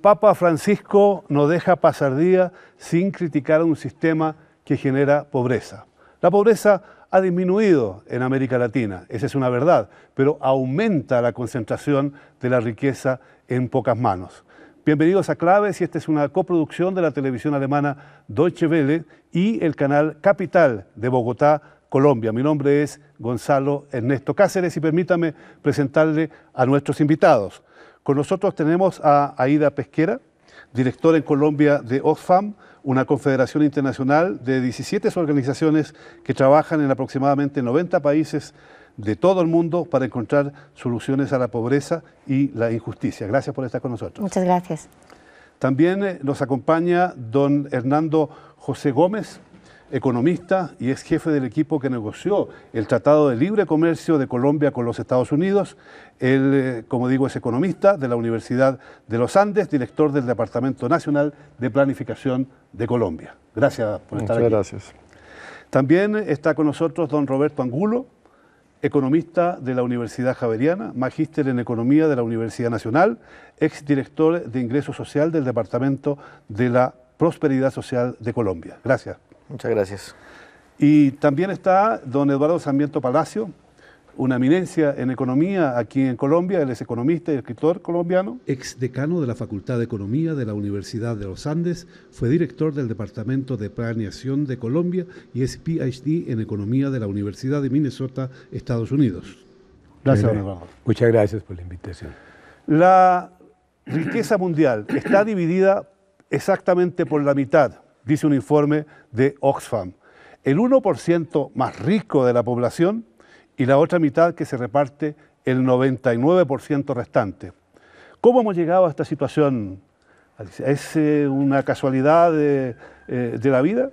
Papa Francisco no deja pasar día sin criticar un sistema que genera pobreza. La pobreza ha disminuido en América Latina, esa es una verdad, pero aumenta la concentración de la riqueza en pocas manos. Bienvenidos a Claves y esta es una coproducción de la televisión alemana Deutsche Welle y el canal Capital de Bogotá, Colombia. Mi nombre es Gonzalo Ernesto Cáceres y permítame presentarle a nuestros invitados. Con nosotros tenemos a Aida Pesquera, directora en Colombia de Oxfam, una confederación internacional de 17 organizaciones que trabajan en aproximadamente 90 países de todo el mundo para encontrar soluciones a la pobreza y la injusticia. Gracias por estar con nosotros. Muchas gracias. También eh, nos acompaña don Hernando José Gómez, economista y es jefe del equipo que negoció el Tratado de Libre Comercio de Colombia con los Estados Unidos. Él, eh, como digo, es economista de la Universidad de los Andes, director del Departamento Nacional de Planificación de Colombia. Gracias por estar aquí. Muchas gracias. También está con nosotros don Roberto Angulo, economista de la Universidad Javeriana, magíster en Economía de la Universidad Nacional, exdirector de Ingreso Social del Departamento de la Prosperidad Social de Colombia. Gracias. Muchas gracias. Y también está don Eduardo Sarmiento Palacio, una eminencia en economía aquí en Colombia, él es economista y escritor colombiano. Ex decano de la Facultad de Economía de la Universidad de los Andes, fue director del Departamento de Planeación de Colombia y es PhD en Economía de la Universidad de Minnesota, Estados Unidos. Gracias, don Eduardo. Muchas gracias por la invitación. La riqueza mundial está dividida exactamente por la mitad dice un informe de Oxfam. El 1% más rico de la población y la otra mitad que se reparte el 99% restante. ¿Cómo hemos llegado a esta situación? ¿Es eh, una casualidad eh, de, la vida?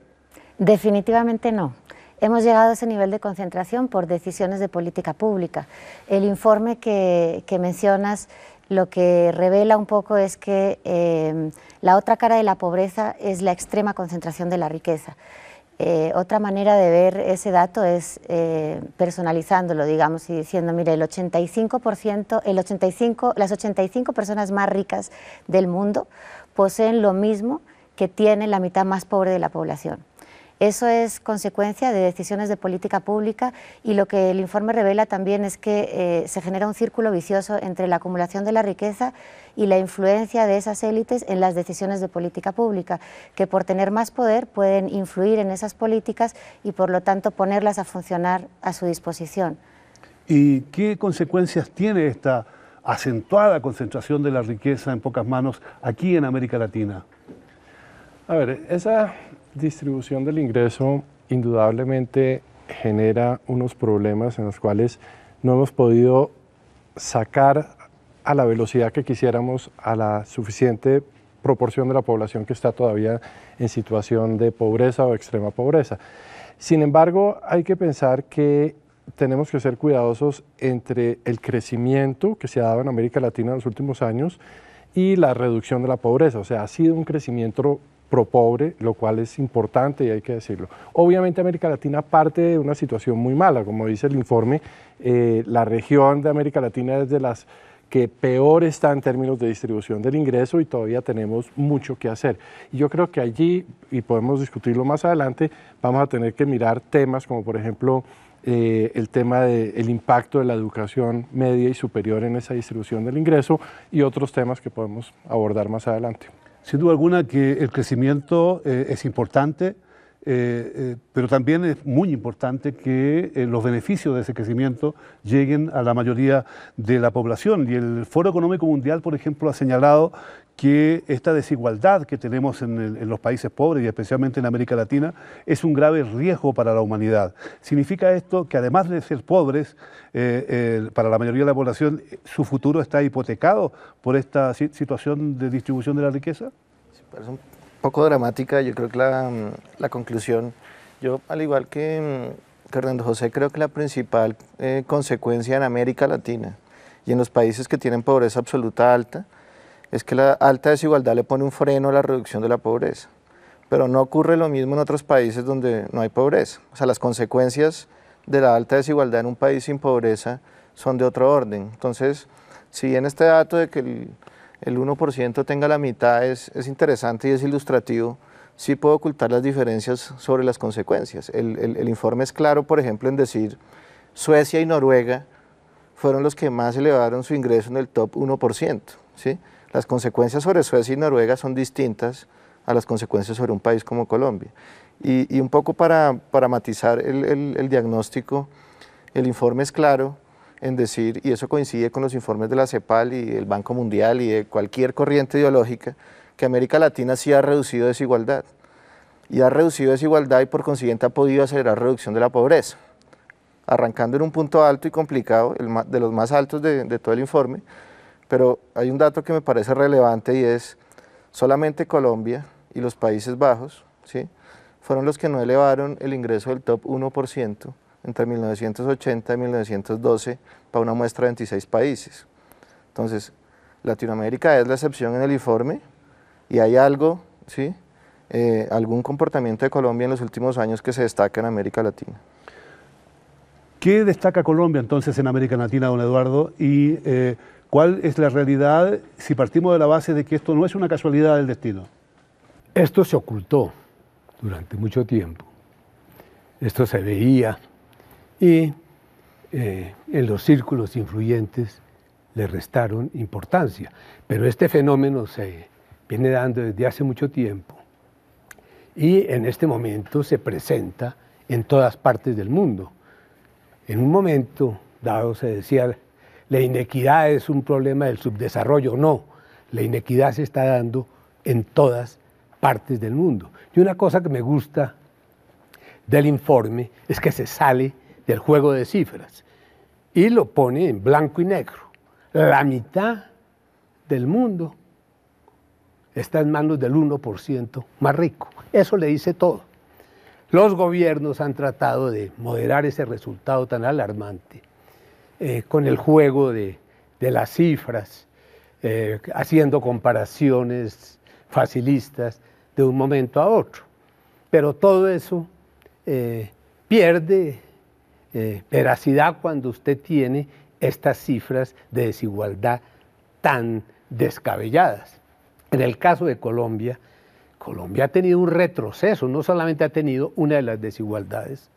Definitivamente no. Hemos llegado a ese nivel de concentración por decisiones de política pública. El informe que, que mencionas lo que revela un poco es que em, la otra cara de la pobreza es la extrema concentración de la riqueza. Eh, otra manera de ver ese dato es eh, personalizándolo, digamos, y diciendo, mire, el 85%, el 85, las 85 personas más ricas del mundo poseen lo mismo que tiene la mitad más pobre de la población. Eso es consecuencia de decisiones de política pública y lo que el informe revela también es que eh, se genera un círculo vicioso entre la acumulación de la riqueza y la influencia de esas élites en las decisiones de política pública, que por tener más poder pueden influir en esas políticas y por lo tanto ponerlas a funcionar a su disposición. ¿Y qué consecuencias tiene esta acentuada concentración de la riqueza en pocas manos aquí en América Latina? A ver, esa distribución del ingreso indudablemente genera unos problemas en los cuales no hemos podido sacar a la velocidad que quisiéramos a la suficiente proporción de la población que está todavía en situación de pobreza o extrema pobreza. Sin embargo, hay que pensar que tenemos que ser cuidadosos entre el crecimiento que se ha dado en América Latina en los últimos años y la reducción de la pobreza. O sea, ha sido un crecimiento propobre, lo cual es importante y hay que decirlo. Obviamente América Latina parte de una situación muy mala, como dice el informe, eh, la región de América Latina es de las que peor está en términos de distribución del ingreso y todavía tenemos mucho que hacer. Y yo creo que allí, y podemos discutirlo más adelante, vamos a tener que mirar temas como por ejemplo eh, el tema del impacto de la educación media y superior en esa distribución del ingreso y otros temas que podemos abordar más adelante. Sin duda alguna que el crecimiento eh, es importante, eh, eh, pero también es muy importante que los beneficios de ese crecimiento lleguen a la mayoría de la población. Y el Foro Económico Mundial, por ejemplo, ha señalado que esta desigualdad que tenemos en, los países pobres y especialmente en América Latina es un grave riesgo para la humanidad. Significa esto que además de ser pobres, eh, eh, para la mayoría de la población su futuro está hipotecado por esta situación de distribución de la riqueza? parece un poco dramática, yo creo que la, conclusión, yo al igual que, Fernando mm, José, creo que la principal eh, consecuencia en América Latina y en los países que tienen pobreza absoluta alta, es que la alta desigualdad le pone un freno a la reducción de la pobreza. Pero no ocurre lo mismo en otros países donde no hay pobreza. O sea, las consecuencias de la alta desigualdad en un país sin pobreza son de otro orden. Entonces, si bien este dato de que el, 1% tenga la mitad es, interesante y es ilustrativo, sí puedo ocultar las diferencias sobre las consecuencias. El, el informe es claro, por ejemplo, en decir Suecia y Noruega fueron los que más elevaron su ingreso en el top 1%. ¿sí? Las consecuencias sobre Suecia y Noruega son distintas a las consecuencias sobre un país como Colombia. Y, un poco para, matizar el, diagnóstico, el informe es claro en decir, y eso coincide con los informes de la CEPAL y el Banco Mundial y de cualquier corriente ideológica, que América Latina sí ha reducido desigualdad. Y ha reducido desigualdad y por consiguiente ha podido acelerar reducción de la pobreza. Arrancando en un punto alto y complicado, de los más altos de todo el informe, pero hay un dato que me parece relevante y es solamente Colombia y los Países Bajos ¿sí? fueron los que no elevaron el ingreso del top 1% entre 1980 y 1912 para una muestra de 26 países. Entonces, Latinoamérica es la excepción en el informe y hay algo, ¿sí? Eh, algún comportamiento de Colombia en los últimos años que se destaca en América Latina. ¿Qué destaca Colombia entonces en América Latina, don Eduardo? Y eh, ¿Cuál es la realidad si partimos de la base de que esto no es una casualidad del destino? Esto se ocultó durante mucho tiempo. Esto se veía y eh, en los círculos influyentes le restaron importancia. Pero este fenómeno se viene dando desde hace mucho tiempo y en este momento se presenta en todas partes del mundo. En un momento dado se decía la inequidad es un problema del subdesarrollo, no, la inequidad se está dando en todas partes del mundo. Y una cosa que me gusta del informe es que se sale del juego de cifras y lo pone en blanco y negro. La mitad del mundo está en manos del 1% más rico. Eso le dice todo. Los gobiernos han tratado de moderar ese resultado tan alarmante eh, con el juego de, las cifras, eh, haciendo comparaciones facilistas de un momento a otro. Pero todo eso eh, pierde veracidad cuando usted tiene estas cifras de desigualdad tan descabelladas. En el caso de Colombia, Colombia ha tenido un retroceso, no solamente ha tenido una de las desigualdades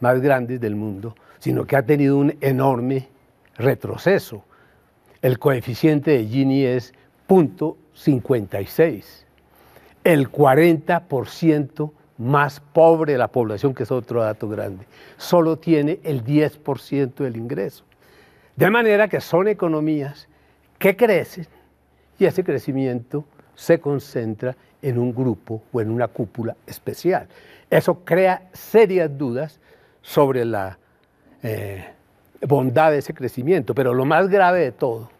más grandes del mundo, sino que ha tenido un enorme retroceso. El coeficiente de Gini es 0.56, el 40% más pobre de la población, que es otro dato grande, solo tiene el 10% del ingreso. De manera que son economías que crecen y ese crecimiento se concentra en un grupo o en una cúpula especial. Eso crea serias dudas sobre la eh, bondad de ese crecimiento. Pero lo más grave de todo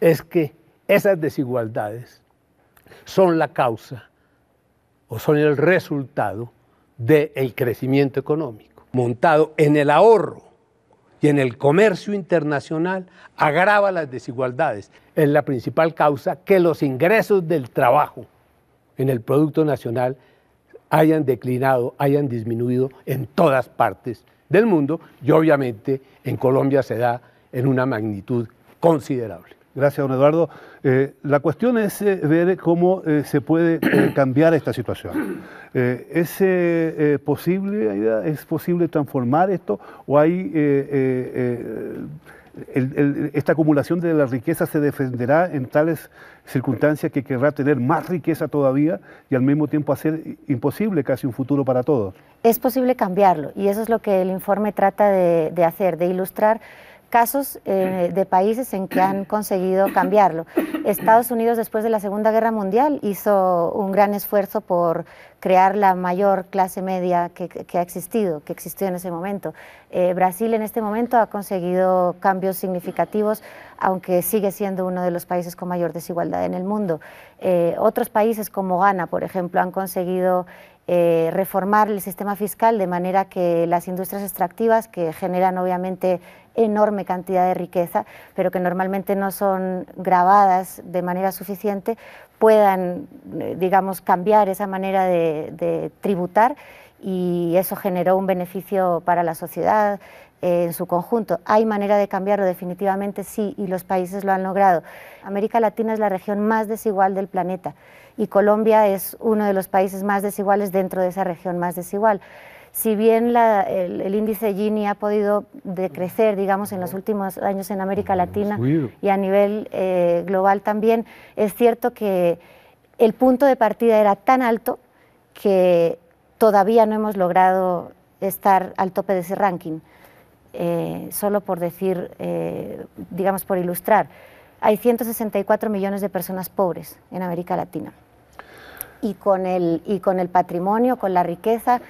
es que esas desigualdades son la causa o son el resultado del crecimiento económico, montado en el ahorro y en el comercio internacional, agrava las desigualdades. Es la principal causa que los ingresos del trabajo en el Producto Nacional hayan declinado, hayan disminuido en todas partes del mundo y obviamente en Colombia se da en una magnitud considerable. Gracias, don Eduardo. Eh, la cuestión es eh, ver cómo eh, se puede cambiar esta situación. ¿Es posible, ¿Es posible transformar esto o hay esta acumulación de la riqueza se defenderá en tales circunstancias que querrá tener más riqueza todavía y al mismo tiempo hacer imposible casi un futuro para todos. Es posible cambiarlo y eso es lo que el informe trata de hacer, de ilustrar casos eh, de países en que han conseguido cambiarlo. Estados Unidos después de la Segunda Guerra Mundial hizo un gran esfuerzo por crear la mayor clase media que, ha existido, que existió en ese momento. Eh, Brasil en este momento ha conseguido cambios significativos, aunque sigue siendo uno de los países con mayor desigualdad en el mundo. Eh, otros países como Ghana, por ejemplo, han conseguido reformar el sistema fiscal de manera que las industrias extractivas que generan obviamente enorme cantidad de riqueza, pero que normalmente no son grabadas de manera suficiente, puedan, eh, digamos, cambiar esa manera de, tributar y eso generó un beneficio para la sociedad eh, en su conjunto. Hay manera de cambiarlo, definitivamente sí, y los países lo han logrado. América Latina es la región más desigual del planeta y Colombia es uno de los países más desiguales dentro de esa región más desigual si bien el, índice Gini ha podido decrecer, digamos, en los últimos años en América Latina y a nivel eh, global también, es cierto que el punto de partida era tan alto que todavía no hemos logrado estar al tope de ese ranking. Eh, solo por decir, eh, digamos, por ilustrar, hay 164 millones de personas pobres en América Latina. Y con el, y con el patrimonio, con la riqueza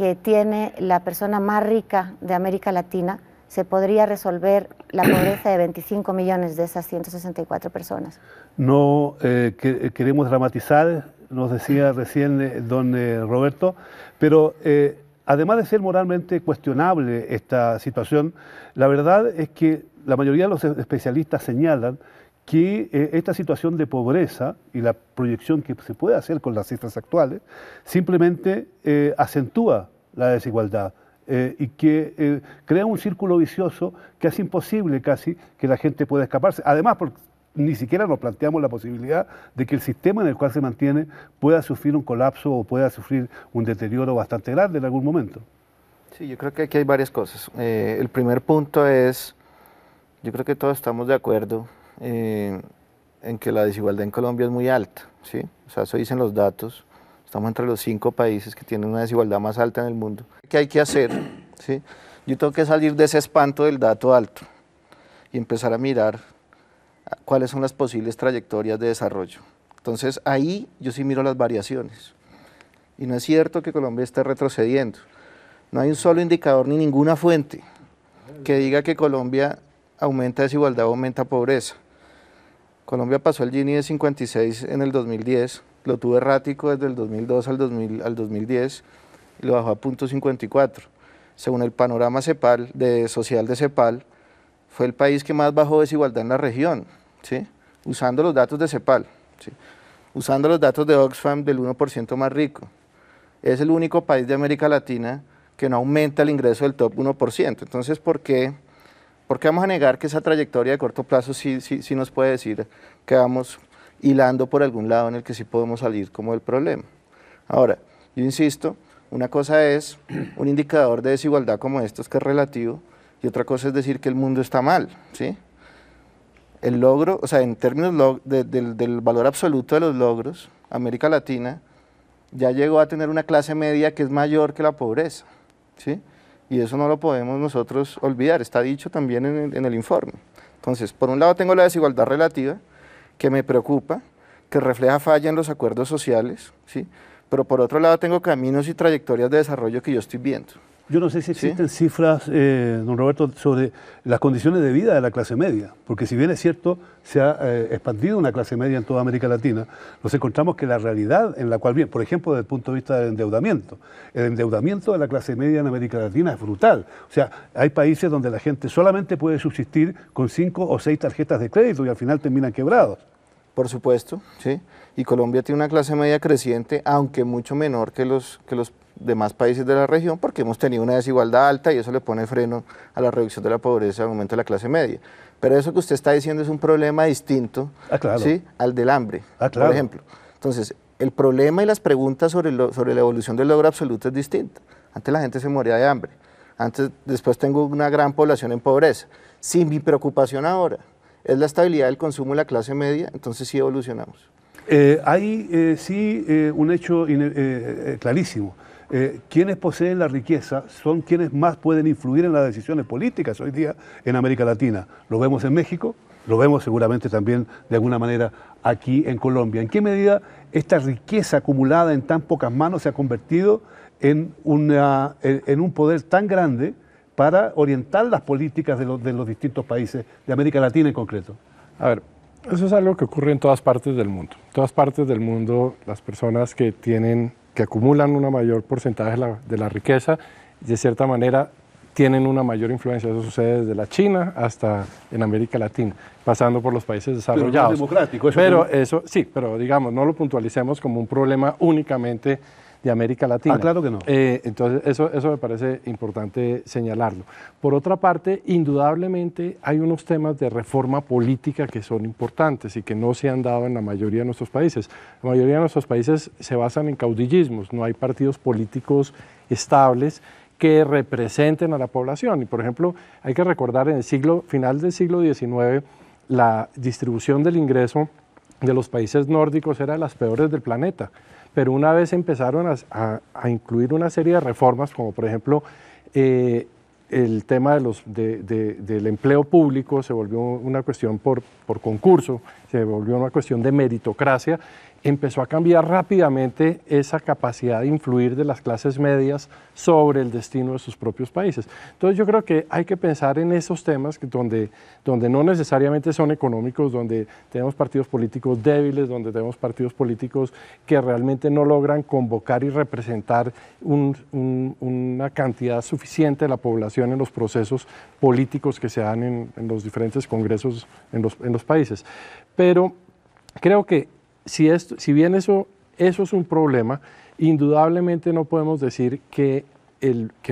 que tiene la persona más rica de América Latina, se podría resolver la pobreza de 25 millones de esas 164 personas. No eh, eh, queremos dramatizar, nos decía recién eh, don Roberto, pero además de ser moralmente cuestionable esta situación, la verdad es que la mayoría de los especialistas señalan que eh, esta situación de pobreza y la proyección que se puede hacer con las cifras actuales simplemente eh, acentúa la desigualdad eh, y que crea un círculo vicioso que hace imposible casi que la gente pueda escaparse. Además, porque ni siquiera nos planteamos la posibilidad de que el sistema en el cual se mantiene pueda sufrir un colapso o pueda sufrir un deterioro bastante grande en algún momento. Sí, yo creo que aquí hay varias cosas. el primer punto es, yo creo que todos estamos de acuerdo eh, en que la desigualdad en Colombia es muy alta, ¿sí? O sea, eso dicen los datos. Estamos entre los cinco países que tienen una desigualdad más alta en el mundo. ¿Qué hay que hacer? ¿Sí? Yo tengo que salir de ese espanto del dato alto y empezar a mirar cuáles son las posibles trayectorias de desarrollo. Entonces ahí yo sí miro las variaciones. Y no es cierto que Colombia esté retrocediendo. No hay un solo indicador ni ninguna fuente que diga que Colombia aumenta desigualdad o aumenta pobreza. Colombia pasó el Gini de 56 en el 2010, lo tuvo errático desde el 2002 al, al 2010 y lo bajó a punto 54. Según el panorama CEPAL, de, social de CEPAL, fue el país que más bajó desigualdad en la región, ¿sí? usando los datos de CEPAL, ¿sí? usando los datos de Oxfam del 1% más rico. Es el único país de América Latina que no aumenta el ingreso del top 1%. Entonces, ¿por qué? Porque vamos a negar que esa trayectoria de corto plazo sí, sí, nos puede decir que vamos hilando por algún lado en el que sí podemos salir como del problema. Ahora, yo insisto, una cosa es un indicador de desigualdad como estos que es relativo y otra cosa es decir que el mundo está mal, ¿sí? El logro, o sea, en términos del, del valor absoluto de los logros, América Latina ya llegó a tener una clase media que es mayor que la pobreza, ¿sí? y eso no lo podemos nosotros olvidar, está dicho también en el, informe. Entonces, por un lado tengo la desigualdad relativa, que me preocupa, que refleja falla en los acuerdos sociales, ¿sí? pero por otro lado tengo caminos y trayectorias de desarrollo que yo estoy viendo. Yo no sé si existen cifras, eh, don Roberto, sobre las condiciones de vida de la clase media, porque si bien es cierto, se ha eh, expandido una clase media en toda América Latina, nos encontramos que la realidad en la cual bien, por ejemplo, desde el punto de vista del endeudamiento, el endeudamiento de la clase media en América Latina es brutal. O sea, hay países donde la gente solamente puede subsistir con cinco o seis tarjetas de crédito y al final terminan quebrados. Por supuesto, sí. Y Colombia tiene una clase media creciente, aunque mucho menor que los, que los demás países de la región porque hemos tenido una desigualdad alta y eso le pone freno a la reducción de la pobreza, al aumento de la clase media. Pero eso que usted está diciendo es un problema distinto ah, ¿sí? al del hambre, ah, por ejemplo. Entonces, el problema y las preguntas sobre, sobre la evolución del logro absoluto es distinto Antes la gente se moría de hambre, antes, después tengo una gran población en pobreza. Si mi preocupación ahora es la estabilidad del consumo de la clase media, entonces sí evolucionamos. Eh, hay eh, sí eh, un hecho clarísimo. Eh, quienes poseen la riqueza son quienes más pueden influir en las decisiones políticas hoy día en América Latina. Lo vemos en México, lo vemos seguramente también de alguna manera aquí en Colombia. ¿En qué medida esta riqueza acumulada en tan pocas manos se ha convertido en, una, en un poder tan grande para orientar las políticas los, de los distintos países, de América Latina en concreto? A ver, eso es algo que ocurre en todas partes del mundo. En todas partes del mundo las personas que tienen que acumulan una mayor porcentaje de la, riqueza y de cierta manera tienen una mayor influencia. Eso sucede desde la China hasta en América Latina, pasando por los países desarrollados. Pero, eso sí, pero digamos, no lo puntualicemos como un problema únicamente de América Latina. Ah, claro que no. Eh, entonces, eso, eso me parece importante señalarlo. Por otra parte, indudablemente hay unos temas de reforma política que son importantes y que no se han dado en la mayoría de nuestros países. La mayoría de nuestros países se basan en caudillismos, no hay partidos políticos estables que representen a la población. Y por ejemplo, hay que recordar en el siglo, final del siglo XIX, la distribución del ingreso de los países nórdicos era de las peores del planeta pero una vez empezaron a, incluir una serie de reformas, como por ejemplo eh, el tema de los, del empleo público se volvió una cuestión por concurso, se volvió una cuestión de meritocracia empezó a cambiar rápidamente esa capacidad de influir de las clases medias sobre el destino de sus propios países. Entonces yo creo que hay que pensar en esos temas que donde, donde no necesariamente son económicos, donde tenemos partidos políticos débiles, donde tenemos partidos políticos que realmente no logran convocar y representar una cantidad suficiente de la población en los procesos políticos que se dan en, en los diferentes congresos en los, en los países. Pero creo que si, bien eso, es un problema, indudablemente no podemos decir que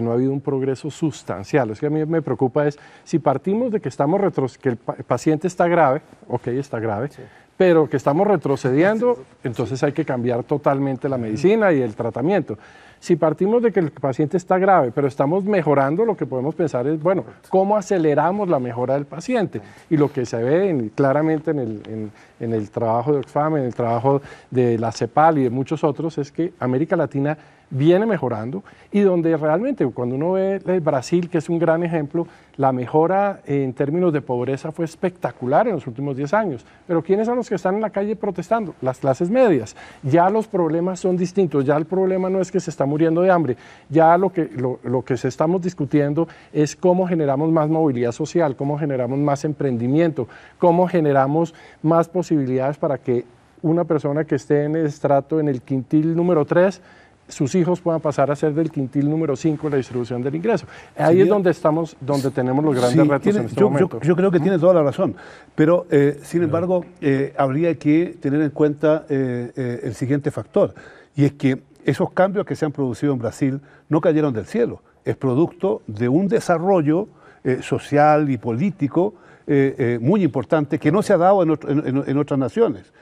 no ha habido un progreso sustancial. Lo que a mí me preocupa es si partimos de que estamos que el paciente está grave, ok, está grave, pero que estamos retrocediendo, entonces hay que cambiar totalmente la medicina y el tratamiento. Si partimos de que el paciente está grave, pero estamos mejorando, lo que podemos pensar es, bueno, ¿cómo aceleramos la mejora del paciente? Y lo que se ve claramente en el, trabajo de Oxfam, en el trabajo de la CEPAL y de muchos otros, es que América Latina viene mejorando y donde realmente cuando uno ve Brasil, que es un gran ejemplo, la mejora en términos de pobreza fue espectacular en los últimos 10 años. Pero ¿quiénes son los que están en la calle protestando? Las clases medias. Ya los problemas son distintos, ya el problema no es que se está muriendo de hambre. Ya lo que, lo, que estamos discutiendo es cómo generamos más movilidad social, cómo generamos más emprendimiento, cómo generamos más posibilidades para que una persona que esté en el estrato, en el quintil número 3, sus hijos puedan pasar a ser del quintil número 5 en la distribución del ingreso. Ahí es donde estamos, donde tenemos los grandes retos en este yo, momento. Yo, creo que tiene toda la razón, pero eh, sin embargo eh, habría que tener en cuenta eh, el siguiente factor, y es que esos cambios que se han producido en Brasil no cayeron del cielo, es producto de un desarrollo eh, social y político eh, eh, muy importante que no se ha dado en, otras naciones.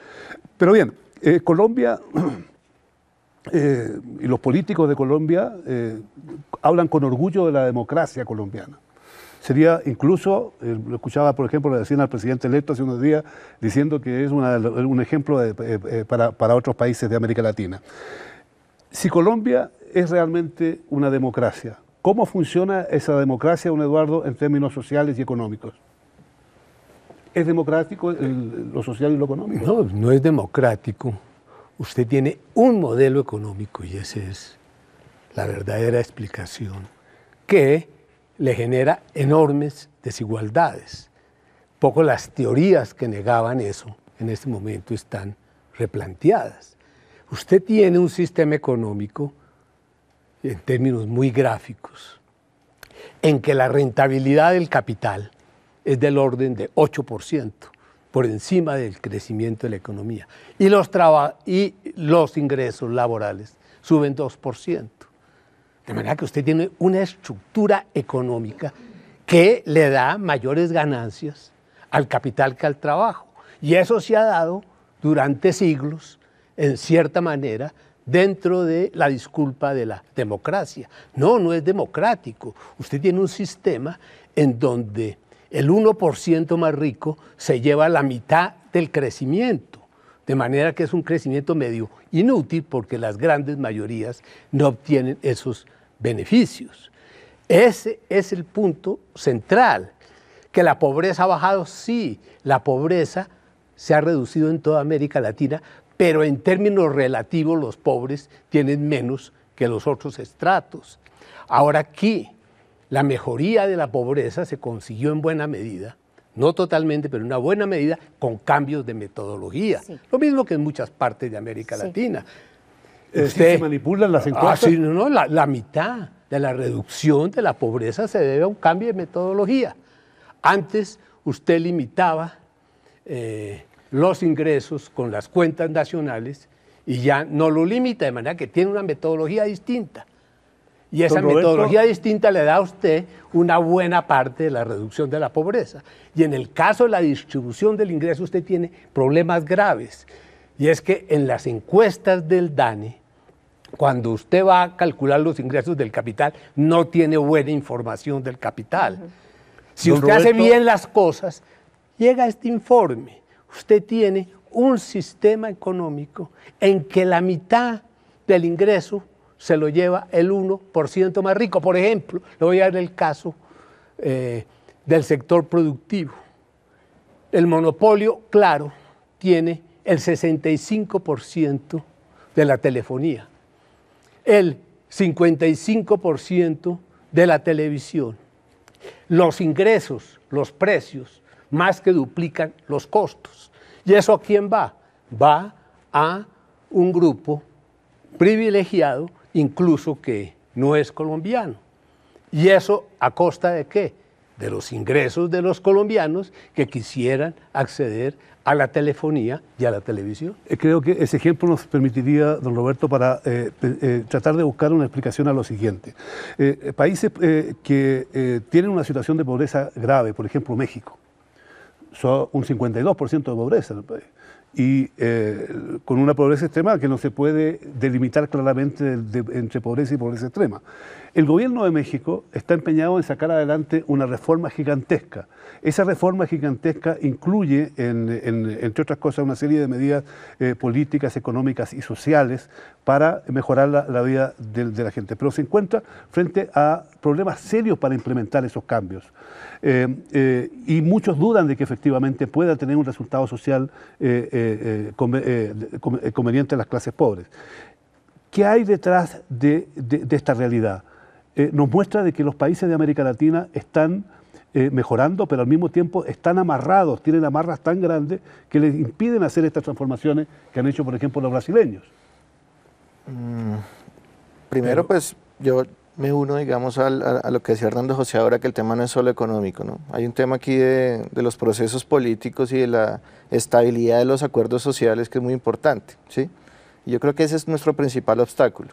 Pero bien, Colombia y los políticos de Colombia hablan con orgullo de la democracia colombiana. Sería incluso, lo escuchaba por ejemplo, le decían al presidente electo hace unos días, diciendo que es un ejemplo para, para otros países de América Latina si Colombia es realmente una democracia, ¿cómo funciona esa democracia, don Eduardo, en términos sociales y económicos? ¿Es democrático lo social y lo económico? No, no es democrático. Usted tiene un modelo económico y esa es la verdadera explicación que le genera enormes desigualdades. Poco las teorías que negaban eso en este momento están replanteadas. Usted tiene un sistema económico, en términos muy gráficos, en que la rentabilidad del capital es del orden de 8%, por encima del crecimiento de la economía. Y los, ingresos laborales suben 2%. De manera que usted tiene una estructura económica que le da mayores ganancias al capital que al trabajo. Y eso se ha dado durante siglos en cierta manera, dentro de la disculpa de la democracia. No, no es democrático. Usted tiene un sistema en donde el 1% más rico se lleva la mitad del crecimiento, de manera que es un crecimiento medio inútil porque las grandes mayorías no obtienen esos beneficios. Ese es el punto central, que la pobreza ha bajado, sí, la pobreza se ha reducido en toda América Latina, pero en términos relativos los pobres tienen menos que los otros estratos. Ahora aquí, la mejoría de la pobreza se consiguió en buena medida, no totalmente, pero en una buena medida, con cambios de metodología. Lo mismo que en muchas partes de América Latina. Este, manipulan las ah, encuestas? la, mitad de la reducción de la pobreza se debe a un cambio de metodología. Antes usted limitaba eh, los ingresos con las cuentas nacionales y ya no lo limita, de manera que tiene una metodología distinta. Y esa metodología distinta le da a usted una buena parte de la reducción de la pobreza. Y en el caso de la distribución del ingreso usted tiene problemas graves. Y es que en las encuestas del DANE, cuando usted va a calcular los ingresos del capital, no tiene buena información del capital. Si usted hace bien las cosas, llega este informe usted tiene un sistema económico en que la mitad del ingreso se lo lleva el 1% más rico. Por ejemplo, le voy a dar el caso eh, del sector productivo. El monopolio, claro, tiene el 65% de la telefonía, el 55% de la televisión. Los ingresos, los precios, más que duplican los costos. ¿Y eso a quién va? Va a un grupo privilegiado, incluso que no es colombiano. ¿Y eso a costa de qué? De los ingresos de los colombianos que quisieran acceder a la telefonía y a la televisión. Eh, creo que ese ejemplo nos permitiría, don Roberto, para eh, eh, tratar de buscar una explicación a lo siguiente. países que tienen una situación de pobreza grave, por ejemplo México, son un 52% de pobreza en país. Y eh, con una pobreza extrema que no se puede delimitar claramente entre pobreza y pobreza extrema. El gobierno de México está empeñado en sacar adelante una reforma gigantesca. Esa reforma gigantesca incluye, entre otras cosas, una serie de medidas eh, políticas, económicas y sociales para mejorar la, vida de la gente. Pero se encuentra frente a problemas serios para implementar esos cambios. Eh, eh, y muchos dudan de que efectivamente pueda tener un resultado social eh, conveniente a las clases pobres. ¿Qué hay detrás de, esta realidad? nos muestra de que los países de América Latina están mejorando, pero al mismo tiempo están amarrados, tienen amarras tan grandes que les impiden hacer estas transformaciones que han hecho, por ejemplo, los brasileños. Mm, primero, pues yo me uno, digamos, a, lo que decía Hernando José ahora, que el tema no es solo económico, ¿no? Hay un tema aquí de, los procesos políticos y de la estabilidad de los acuerdos sociales que es muy importante, ¿sí? Y yo creo que ese es nuestro principal obstáculo.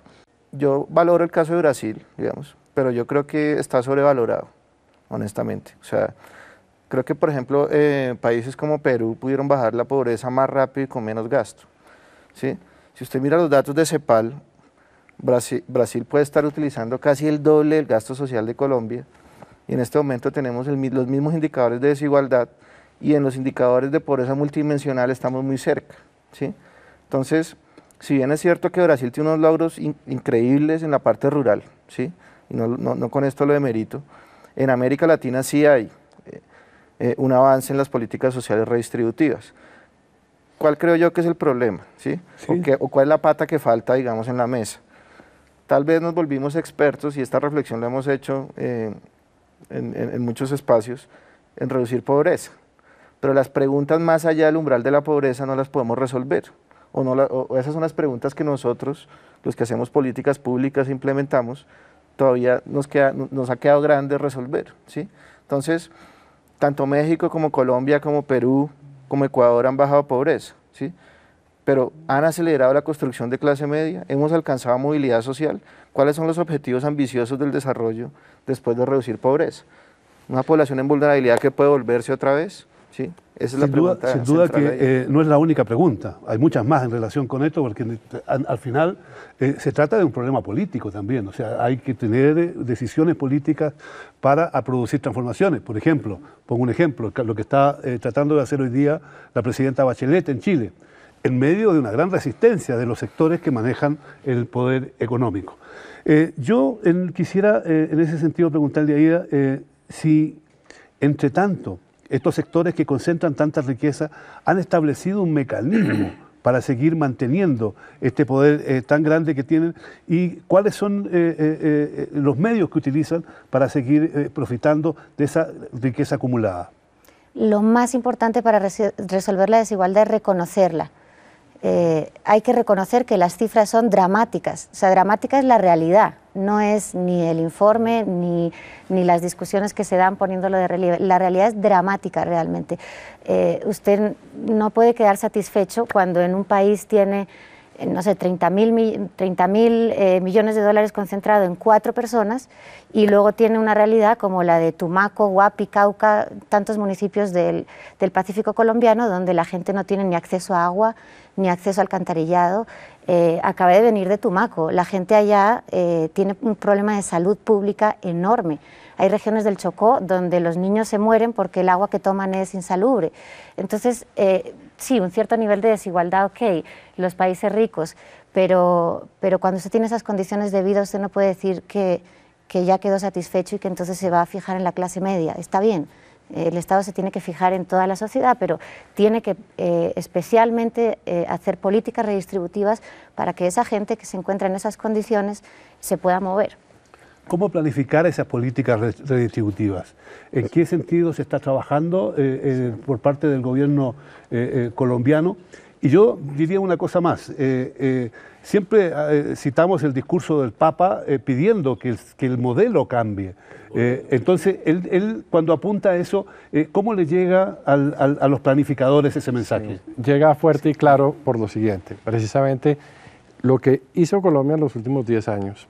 Yo valoro el caso de Brasil, digamos, pero yo creo que está sobrevalorado, honestamente. O sea, creo que, por ejemplo, eh, países como Perú pudieron bajar la pobreza más rápido y con menos gasto, ¿sí? Si usted mira los datos de CEPAL, Brasil, puede estar utilizando casi el doble del gasto social de Colombia y en este momento tenemos los mismos indicadores de desigualdad y en los indicadores de pobreza multidimensional estamos muy cerca. ¿sí? Entonces, si bien es cierto que Brasil tiene unos logros increíbles en la parte rural, ¿sí? no, con esto lo demerito, en América Latina sí hay eh, eh, un avance en las políticas sociales redistributivas. ¿Cuál creo yo que es el problema? ¿sí? ¿O, cuál es la pata que falta, digamos, en la mesa? tal vez nos volvimos expertos, y esta reflexión la hemos hecho eh, en, muchos espacios, en reducir pobreza. Pero las preguntas más allá del umbral de la pobreza no las podemos resolver. O, no esas son las preguntas que nosotros, los que hacemos políticas públicas, implementamos, todavía nos, queda, nos ha quedado grande resolver. ¿sí? Entonces, tanto México como Colombia, como Perú, como Ecuador han bajado pobreza. ¿sí? pero han acelerado la construcción de clase media, hemos alcanzado movilidad social. ¿Cuáles son los objetivos ambiciosos del desarrollo después de reducir pobreza? Una población en vulnerabilidad que puede volverse otra vez. ¿sí? Esa es la pregunta. Sin duda que eh, no es la única pregunta, hay muchas más en relación con esto, porque eh, al, final eh, se trata de un problema político también, o sea, hay que tener decisiones políticas para producir transformaciones. Por ejemplo, pongo un ejemplo, lo que está tratando de hacer hoy día la presidenta Bachelet en Chile en medio de una gran resistencia de los sectores que manejan el poder económico. Eh, yo quisiera eh, en ese sentido preguntarle a Ida eh, si, entre tanto, estos sectores que concentran tanta riqueza han establecido un mecanismo para seguir manteniendo este poder tan grande que tienen y cuáles son los medios que utilizan para seguir profitando de esa riqueza acumulada. Lo más importante para resolver la desigualdad es reconocerla eh, hay que reconocer que las cifras son dramáticas. O sea, dramática es la realidad, no es ni el informe ni, ni las discusiones que se dan poniéndolo de relieve. La realidad es dramática realmente. Eh, usted no puede quedar satisfecho cuando en un país tiene eh, no sé, 30 mil eh, millones de dólares concentrado en cuatro personas y luego tiene una realidad como la de Tumaco, Huapi, Cauca, tantos municipios del, Pacífico colombiano donde la gente no tiene ni acceso a agua, ni acceso a alcantarillado. Eh, acaba de venir de Tumaco, la gente allá tiene un problema de salud pública enorme. Hay regiones del Chocó donde los niños se mueren porque el agua que toman es insalubre. Entonces, sí, un cierto nivel de desigualdad, ok, los países ricos, pero, pero cuando se tiene esas condiciones de vida, usted no puede decir que, que ya quedó satisfecho y que entonces se va a fijar en la clase media. Está bien, el Estado se tiene que fijar en toda la sociedad, pero tiene que eh, especialmente eh, hacer políticas redistributivas para que esa gente que se encuentra en esas condiciones se pueda mover. ¿Cómo planificar esas políticas redistributivas? ¿En qué sentido se está trabajando eh, eh, por parte del gobierno eh, colombiano? Y yo diría una cosa más. siempre citamos el discurso del Papa pidiendo que el, modelo cambie. entonces, él, cuando apunta a eso, ¿cómo le llega a los planificadores ese mensaje? llega fuerte y claro por lo siguiente. Precisamente lo que hizo Colombia en los últimos 10 años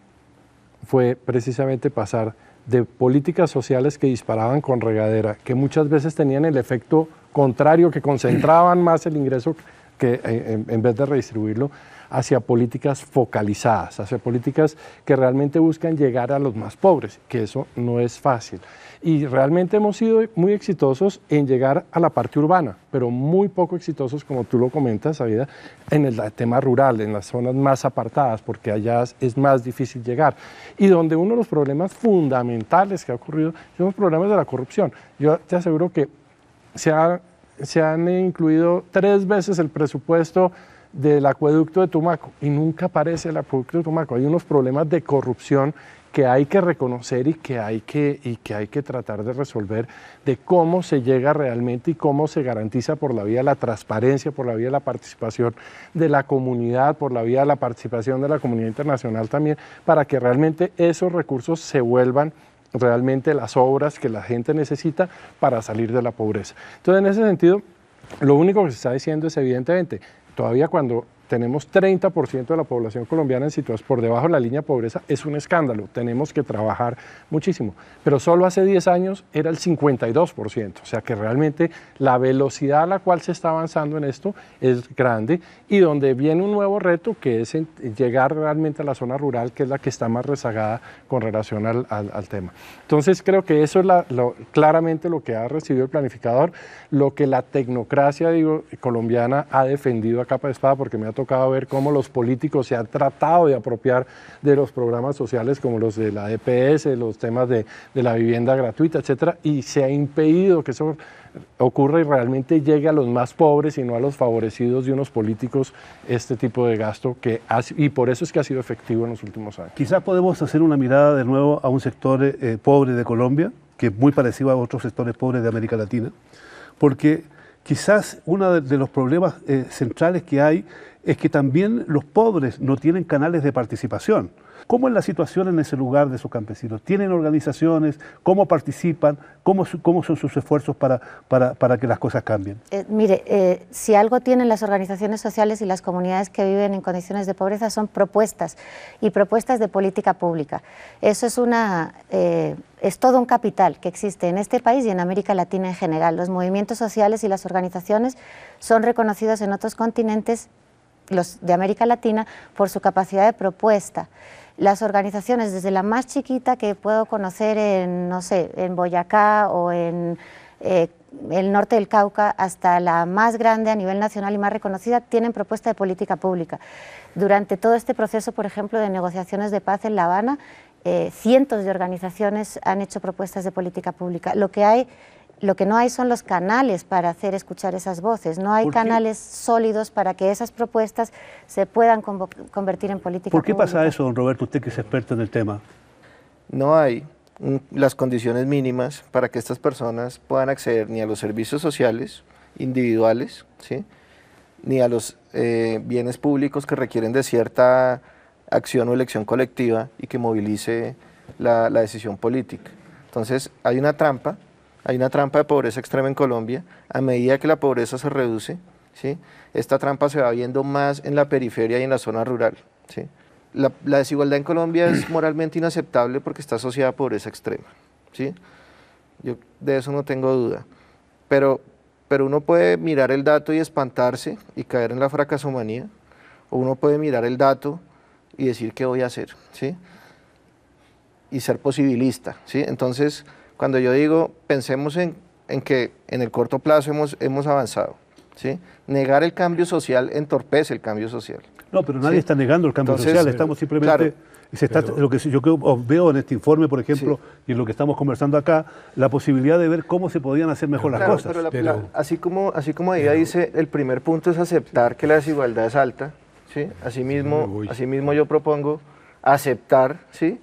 fue precisamente pasar de políticas sociales que disparaban con regadera, que muchas veces tenían el efecto contrario, que concentraban más el ingreso que eh, en, en vez de redistribuirlo, hacia políticas focalizadas, hacia políticas que realmente buscan llegar a los más pobres, que eso no es fácil. Y realmente hemos sido muy exitosos en llegar a la parte urbana, pero muy poco exitosos, como tú lo comentas, Sabida, en el tema rural, en las zonas más apartadas, porque allá es más difícil llegar. Y donde uno de los problemas fundamentales que ha ocurrido son los problemas de la corrupción. Yo te aseguro que se, se han incluido tres veces el presupuesto del acueducto de Tumaco y nunca aparece el acueducto de Tumaco. Hay unos problemas de corrupción que hay que reconocer y que hay que, y que hay que tratar de resolver de cómo se llega realmente y cómo se garantiza por la vía de la transparencia, por la vía de la participación de la comunidad, por la vía de la participación de la comunidad internacional también, para que realmente esos recursos se vuelvan realmente las obras que la gente necesita para salir de la pobreza. Entonces, en ese sentido, lo único que se está diciendo es evidentemente, todavía cuando tenemos 30% de la población colombiana en situaciones por debajo de la línea de pobreza, es un escándalo, tenemos que trabajar muchísimo. Pero solo hace 10 años era el 52%, o sea que realmente la velocidad a la cual se está avanzando en esto es grande y donde viene un nuevo reto que es llegar realmente a la zona rural, que es la que está más rezagada con relación al, tema. Entonces creo que eso es claramente lo que ha recibido el planificador, lo que la tecnocracia colombiana ha defendido a capa de espada, porque me ha tocado ver cómo los políticos se han tratado de apropiar de los programas sociales como los de la EPS, los temas de, la vivienda gratuita, etcétera, y se ha impedido que eso ocurra y realmente llegue a los más pobres y no a los favorecidos de unos políticos este tipo de gasto que y por eso es que ha sido efectivo en los últimos años. Quizás podemos hacer una mirada de nuevo a un sector eh, eh, pobre de Colombia, que es muy parecido a otros sectores pobres de América Latina, porque quizás uno de los problemas eh, centrales que hay es que también los pobres no tienen canales de participación. ¿Cómo es la situación en ese lugar de esos campesinos? ¿Tienen organizaciones? ¿Cómo participan? ¿Cómo, son sus esfuerzos para, que las cosas cambien? Eh, mire, eh, si algo tienen las organizaciones sociales y las comunidades que viven en condiciones de pobreza son propuestas y propuestas de política pública. Eso es una... Eh, es todo un capital que existe en este país y en América Latina en general. Los movimientos sociales y las organizaciones son reconocidos en otros continentes, los de América Latina, por su capacidad de propuesta las organizaciones, desde la más chiquita que puedo conocer en, no sé, en Boyacá o en eh, el norte del Cauca, hasta la más grande a nivel nacional y más reconocida, tienen propuesta de política pública. Durante todo este proceso, por ejemplo, de negociaciones de paz en La Habana, eh, cientos de organizaciones han hecho propuestas de política pública. Lo que hay lo que no hay son los canales para hacer escuchar esas voces, no hay canales sólidos para que esas propuestas se puedan convertir en política. ¿Por qué pasa eso, don Roberto, usted que es experto en el tema? No hay las condiciones mínimas para que estas personas puedan acceder ni a los servicios sociales individuales, ni a los eh, bienes públicos que requieren de cierta acción o elección colectiva y que movilice la decisión política. Entonces hay una trampa hay una trampa de pobreza extrema en Colombia. A medida que la pobreza se reduce, ¿sí? esta trampa se va viendo más en la periferia y en la zona rural. ¿sí? La, desigualdad en Colombia es moralmente inaceptable porque está asociada a pobreza extrema. ¿sí? Yo de eso no tengo duda. Pero, pero uno puede mirar el dato y espantarse y caer en la fracasomanía, o uno puede mirar el dato y decir qué voy a hacer, ¿sí? Y ser posibilista, ¿sí? Entonces, cuando yo digo, pensemos en, que en el corto plazo hemos, hemos avanzado. ¿sí? Negar el cambio social entorpece el cambio social. No, pero nadie está negando el cambio social, eh, estamos simplemente... lo que yo veo en este informe, por ejemplo, y en lo que estamos conversando acá, la posibilidad de ver cómo se podían hacer mejor las cosas. así como, así como ella dice, el primer punto es aceptar que la desigualdad es alta. ¿sí? Asimismo, asimismo yo propongo aceptar ¿sí?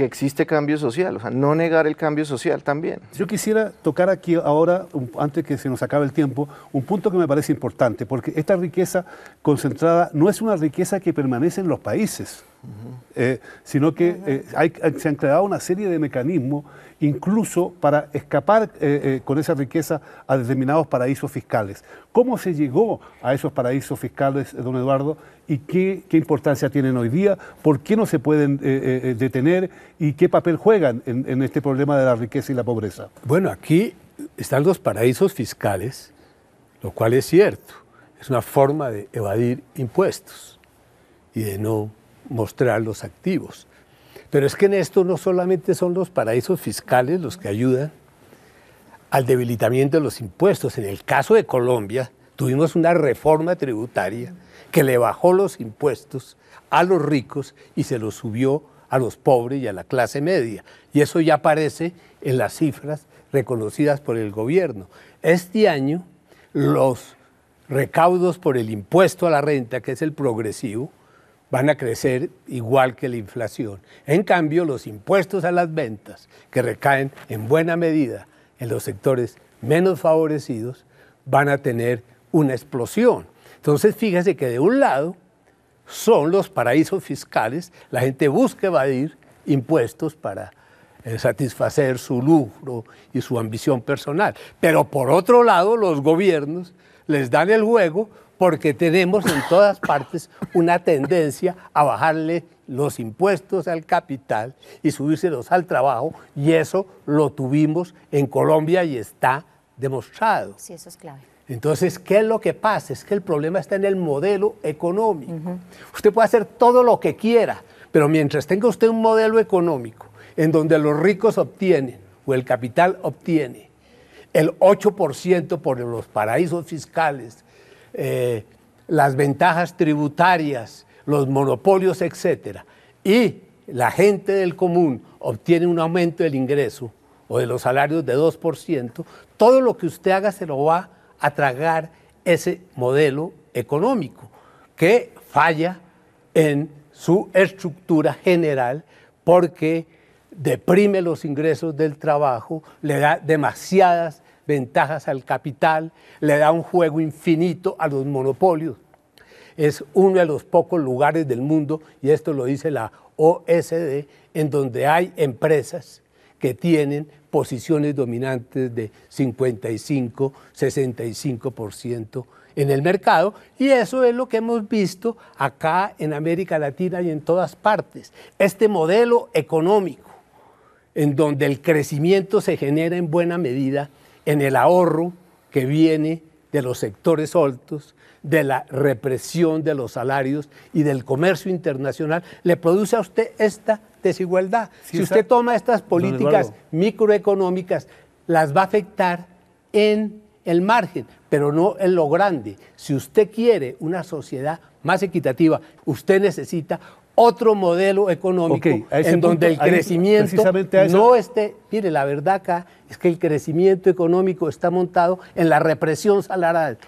que existe cambio social, o sea, no negar el cambio social también. Yo quisiera tocar aquí ahora, antes que se nos acabe el tiempo, un punto que me parece importante, porque esta riqueza concentrada no es una riqueza que permanece en los países. Eh, sino que eh, se han creado una serie de mecanismos, incluso para escapar eh, con esa riqueza a determinados paraísos fiscales. ¿Cómo se llegó a esos paraísos fiscales, don Eduardo? ¿Y qué, importancia tienen hoy día? ¿Por qué no se pueden detener? ¿Y qué papel juegan en, en este problema de la riqueza y la pobreza? Bueno, aquí están los paraísos fiscales, lo cual es cierto. Es una forma de evadir impuestos y de no mostrar los activos. Pero es que en esto no solamente son los paraísos fiscales los que ayudan al debilitamiento de los impuestos. En el caso de Colombia, tuvimos una reforma tributaria que le bajó los impuestos a los ricos y se los subió a los pobres y a la clase media. Y eso ya aparece en las cifras reconocidas por el gobierno. Este año, los recaudos por el impuesto a la renta, que es el progresivo, van a crecer igual que la inflación. En cambio, los impuestos a las ventas, que recaen en buena medida en los sectores menos favorecidos, van a tener una explosión. Entonces, fíjese que de un lado son los paraísos fiscales, la gente busca evadir impuestos para eh, satisfacer su lucro y su ambición personal. Pero por otro lado, los gobiernos les dan el juego porque tenemos en todas partes una tendencia a bajarle los impuestos al capital y subírselos al trabajo, y eso lo tuvimos en Colombia y está demostrado. Sí, eso es clave. Entonces, ¿qué es lo que pasa? Es que el problema está en el modelo económico. Usted puede hacer todo lo que quiera, pero mientras tenga usted un modelo económico en donde los ricos obtienen o el capital obtiene el 8% por los paraísos fiscales, eh, las ventajas tributarias, los monopolios, etcétera, y la gente del común obtiene un aumento del ingreso o de los salarios de 2%, todo lo que usted haga se lo va a tragar ese modelo económico que falla en su estructura general porque deprime los ingresos del trabajo, le da demasiadas ventajas al capital, le da un juego infinito a los monopolios. Es uno de los pocos lugares del mundo, y esto lo dice la OSD, en donde hay empresas que tienen posiciones dominantes de 55, 65% en el mercado y eso es lo que hemos visto acá en América Latina y en todas partes. Este modelo económico en donde el crecimiento se genera en buena medida en el ahorro que viene de los sectores altos, de la represión de los salarios y del comercio internacional, le produce a usted esta desigualdad. si usted toma estas políticas microeconómicas, las va a afectar en el margen, pero no en lo grande. Si usted quiere una sociedad más equitativa, usted necesita otro modelo económico en donde el crecimiento no esté. Mire, la verdad acá es que el crecimiento económico está montado en la represión salarial.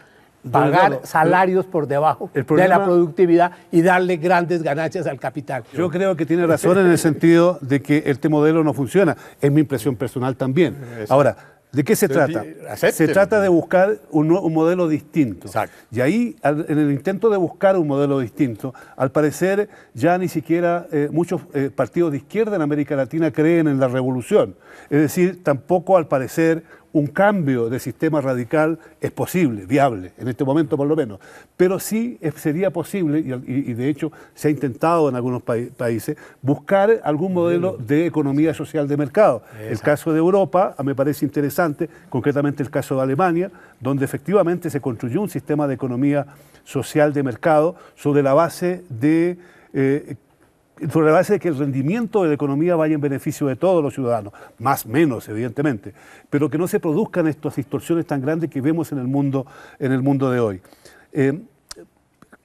Pagar salarios por debajo de la productividad y darle grandes ganancias al capital. Yo creo que tiene razón en el sentido de que este modelo no funciona. Es mi impresión personal también. Ahora, ¿De qué se trata? Se trata de buscar un, modelo distinto. Y ahí, en el intento de buscar un modelo distinto, al parecer ya ni siquiera eh, muchos eh, partidos de izquierda en América Latina creen en la revolución. Es decir, tampoco al parecer un cambio de sistema radical es posible, viable, en este momento por lo menos, pero sí sería posible, y, de hecho se ha intentado en algunos países, buscar algún modelo de economía social de mercado. El caso de Europa me parece interesante, concretamente el caso de Alemania, donde efectivamente se construyó un sistema de economía social de mercado sobre la base de eh, sobre la base de que el rendimiento de la economía vaya en beneficio de todos los ciudadanos, más menos, evidentemente, pero que no se produzcan estas distorsiones tan grandes que vemos en el mundo, en el mundo de hoy. Eh,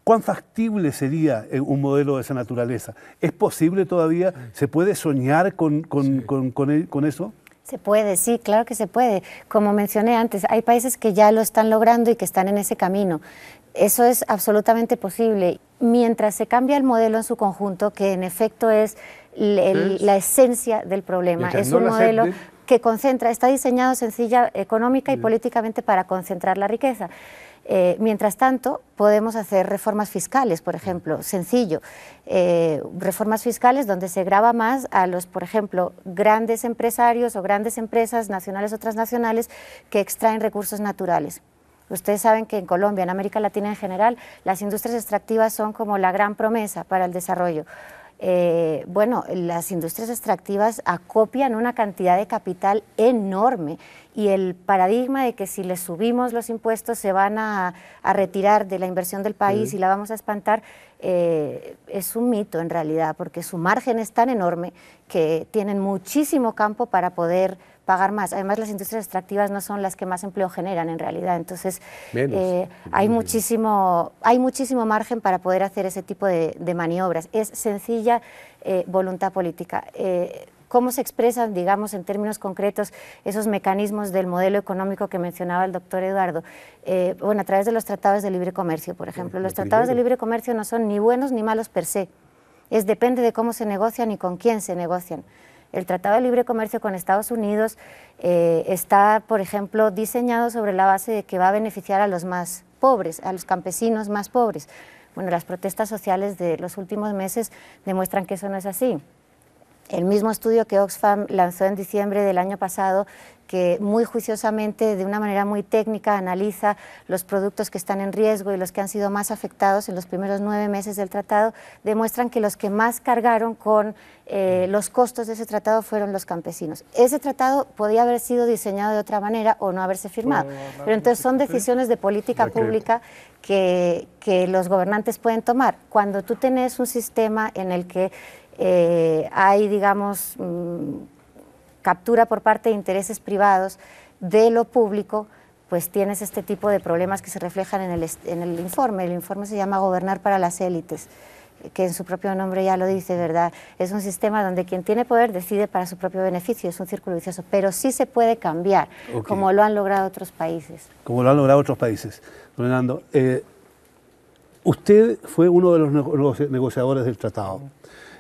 ¿Cuán factible sería eh, un modelo de esa naturaleza? ¿Es posible todavía? ¿Se puede soñar con, con, con, con eso? Se puede, sí, claro que se puede. Como mencioné antes, hay países que ya lo están logrando y que están en ese camino. Eso es absolutamente posible mientras se cambia el modelo en su conjunto, que en efecto es la esencia del problema. Es un modelo que concentra, está diseñado sencilla, económica y mm. políticamente para concentrar la riqueza. Eh, mientras tanto, podemos hacer reformas fiscales, por mm. ejemplo, sencillo. Eh, reformas fiscales donde se graba más a los, por ejemplo, grandes empresarios o grandes empresas nacionales o transnacionales que extraen recursos naturales. Ustedes saben que en Colombia, en América Latina en general, las industrias extractivas son como la gran promesa para el desarrollo. Eh, bueno, las industrias extractivas acopian una cantidad de capital enorme y el paradigma de que si les subimos los impuestos se van a, retirar de la inversión del país y la vamos a espantar eh, es un mito en realidad, porque su margen es tan enorme que tienen muchísimo campo para poder pagar más. Además, las industrias extractivas no son las que más empleo generan en realidad. Entonces, eh, hay, muchísimo, hay muchísimo margen para poder hacer ese tipo de, maniobras. Es sencilla eh, voluntad política. Eh, ¿Cómo se expresan, digamos, en términos concretos esos mecanismos del modelo económico que mencionaba el doctor Eduardo? bueno, a través de los tratados de libre comercio, por ejemplo. Los tratados de libre comercio no son ni buenos ni malos per se. Es depende de cómo se negocian y con quién se negocian. El Tratado de Libre Comercio con Estados Unidos eh, está, por ejemplo, diseñado sobre la base de que va a beneficiar a los más pobres, a los campesinos más pobres. Bueno, las protestas sociales de los últimos meses demuestran que eso no es así. El mismo estudio que Oxfam lanzó en diciembre del año pasado que muy juiciosamente, de una manera muy técnica, analiza los productos que están en riesgo y los que han sido más afectados en los primeros nueve meses del tratado, demuestran que los que más cargaron con eh, mm. los costos de ese tratado fueron los campesinos. Ese tratado podía haber sido diseñado de otra manera o no haberse firmado. Pero entonces son decisiones de política pública que, que los gobernantes pueden tomar. Cuando tú tenés un sistema en el que eh, hay, digamos, mm, captura por parte de intereses privados de lo público, pues tienes este tipo de problemas que se reflejan en el, en el informe. El informe se llama Gobernar para las élites que en su propio nombre ya lo dice, ¿verdad? Es un sistema donde quien tiene poder decide para su propio beneficio, es un círculo vicioso, pero sí se puede cambiar, como lo han logrado otros países. Como lo han logrado otros países. Don Hernando, eh, usted fue uno de los negociadores del tratado.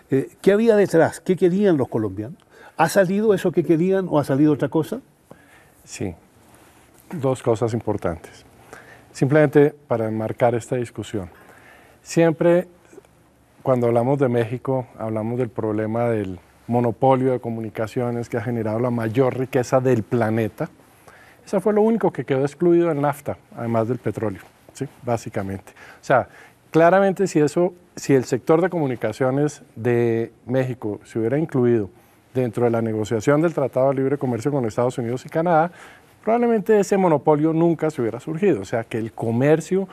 Eh, ¿Qué había detrás? ¿Qué querían los colombianos? ¿Ha salido eso que querían o ha salido otra cosa? Sí, dos cosas importantes. Simplemente para enmarcar esta discusión. Siempre cuando hablamos de México, hablamos del problema del monopolio de comunicaciones que ha generado la mayor riqueza del planeta. Eso fue lo único que quedó excluido en NAFTA, además del petróleo, ¿sí? básicamente. O sea, claramente si eso, si el sector de comunicaciones de México se hubiera incluido dentro de la negociación del Tratado de Libre Comercio con Estados Unidos y Canadá, probablemente ese monopolio nunca se hubiera surgido. O sea que el comercio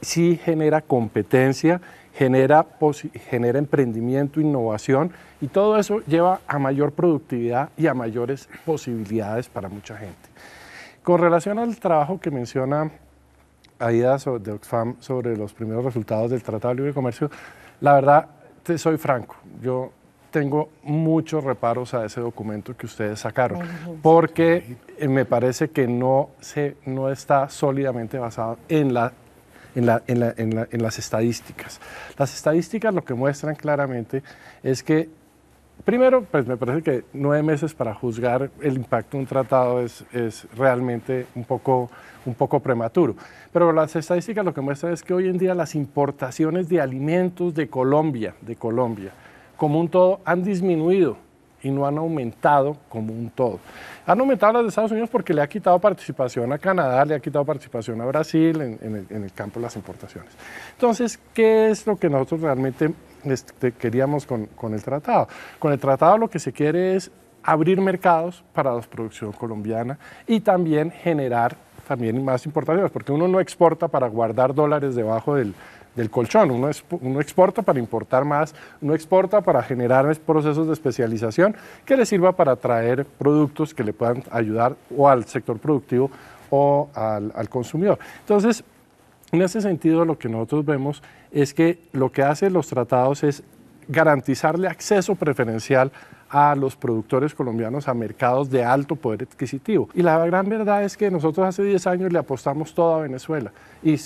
sí genera competencia, genera, genera emprendimiento, innovación y todo eso lleva a mayor productividad y a mayores posibilidades para mucha gente. Con relación al trabajo que menciona AIDA de Oxfam sobre los primeros resultados del Tratado de Libre Comercio, la verdad, te soy franco, yo tengo muchos reparos a ese documento que ustedes sacaron, porque eh, me parece que no, se, no está sólidamente basado en, la, en, la, en las estadísticas. Las estadísticas lo que muestran claramente es que Primero, pues me parece que nueve meses para juzgar el impacto de un tratado es, realmente un poco, un poco prematuro. Pero las estadísticas lo que muestran es que hoy en día las importaciones de alimentos de Colombia, de Colombia, como un todo, han disminuido y no han aumentado como un todo. Han aumentado las de Estados Unidos porque le ha quitado participación a Canadá, le ha quitado participación a Brasil en, el, campo de las importaciones. Entonces, ¿qué es lo que nosotros realmente queríamos con, con el tratado? Con el tratado lo que se quiere es abrir mercados para la producción colombiana y también generar también más importaciones, porque uno no exporta para guardar dólares debajo del, del colchón. Uno, exporta para importar más, uno exporta para generar procesos de especialización que le sirva para traer productos que le puedan ayudar o al sector productivo o al, consumidor. Entonces, en ese sentido, lo que nosotros vemos es que lo que hacen los tratados es garantizarle acceso preferencial a los productores colombianos a mercados de alto poder adquisitivo. Y la gran verdad es que nosotros hace 10 años le apostamos todo a Venezuela y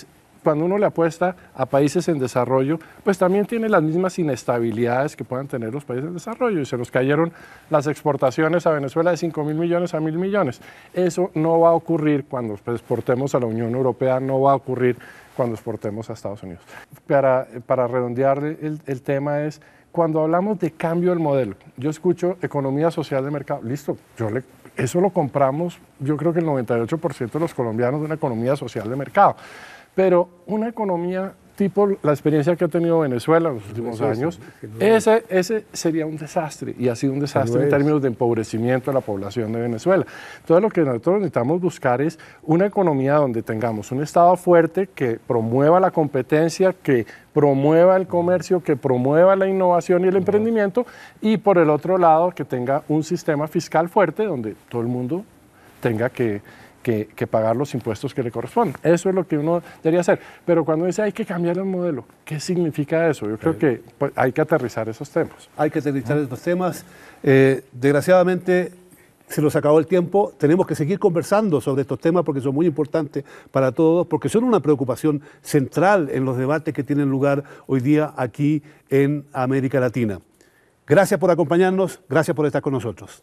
cuando uno le apuesta a países en desarrollo, pues también tiene las mismas inestabilidades que puedan tener los países en desarrollo. Y se nos cayeron las exportaciones a Venezuela de 5 mil millones a mil millones. Eso no va a ocurrir cuando pues, exportemos a la Unión Europea, no va a ocurrir cuando exportemos a Estados Unidos. Para, para redondear el, tema es cuando hablamos de cambio del modelo, yo escucho economía social de mercado, listo, yo eso lo compramos, yo creo que el 98% de los colombianos de una economía social de mercado. Pero una economía tipo la experiencia que ha tenido Venezuela en los últimos años, ese, ese sería un desastre y ha sido un desastre en términos de empobrecimiento de la población de Venezuela. Entonces lo que nosotros necesitamos buscar es una economía donde tengamos un Estado fuerte que promueva la competencia, que promueva el comercio, que promueva la innovación y el emprendimiento y por el otro lado que tenga un sistema fiscal fuerte donde todo el mundo tenga que que, pagar los impuestos que le corresponden. Eso es lo que uno debería hacer. Pero cuando dice hay que cambiar el modelo, ¿qué significa eso? Yo creo que pues, hay que aterrizar esos temas. Hay que aterrizar esos temas. Eh, desgraciadamente se nos acabó el tiempo, tenemos que seguir conversando sobre estos temas porque son muy importantes para todos, porque son una preocupación central en los debates que tienen lugar hoy día aquí en América Latina. Gracias por acompañarnos, gracias por estar con nosotros.